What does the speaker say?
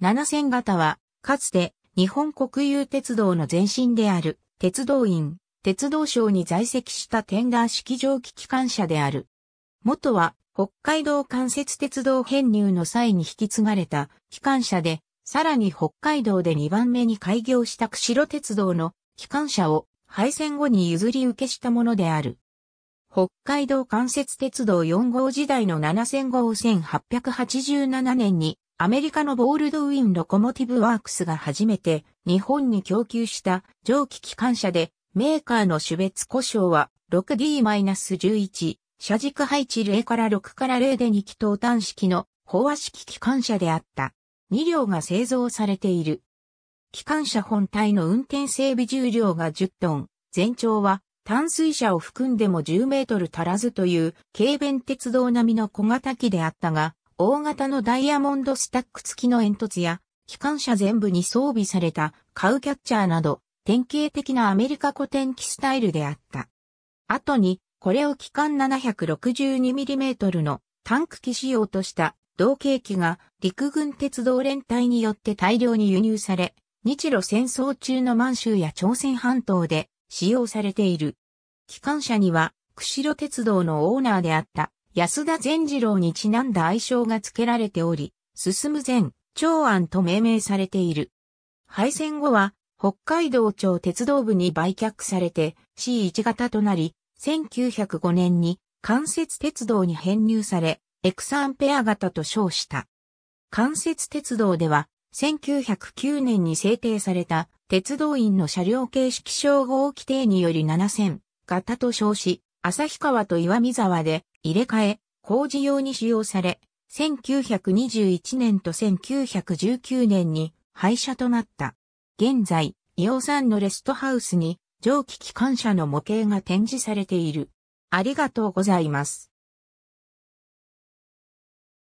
7000型は、かつて日本国有鉄道の前身である鉄道院、鉄道省に在籍したテンダー式蒸気機関車である。元は北海道関節鉄道編入の際に引き継がれた機関車で、さらに北海道で2番目に開業した釧路鉄道の機関車を廃線後に譲り受けしたものである。北海道関節鉄道4号時代の7000号1887年にアメリカのボールドウィン・ロコモティブ・ワークスが初めて日本に供給した蒸気機関車でメーカーの種別故障は 6D-11 車軸配置0から6から0で2気筒端式の飽和式機関車であった。2両が製造されている。機関車本体の運転整備重量が10トン、全長は淡水車を含んでも10メートル足らずという軽便鉄道並みの小型機であったが、大型のダイヤモンドスタック付きの煙突や、機関車全部に装備されたカウキャッチャーなど、典型的なアメリカ古典機スタイルであった。後に、これを機関 762mm のタンク機仕様とした同型機が陸軍鉄道連隊によって大量に輸入され、日露戦争中の満州や朝鮮半島で使用されている。機関車には、釧路鉄道のオーナーであった安田善次郎にちなんだ愛称が付けられており、進む前、長安と命名されている。敗戦後は、北海道庁鉄道部に売却されて C1 型となり、1905年に関節鉄道に編入され、エクサンペア型と称した。関節鉄道では、1909年に制定された鉄道員の車両形式称号規定により7000型と称し、旭川と岩見沢で入れ替え、工事用に使用され、1921年と1919年に廃車となった。現在、伊予山のレストハウスに蒸気機関車の模型が展示されている。ありがとうございます。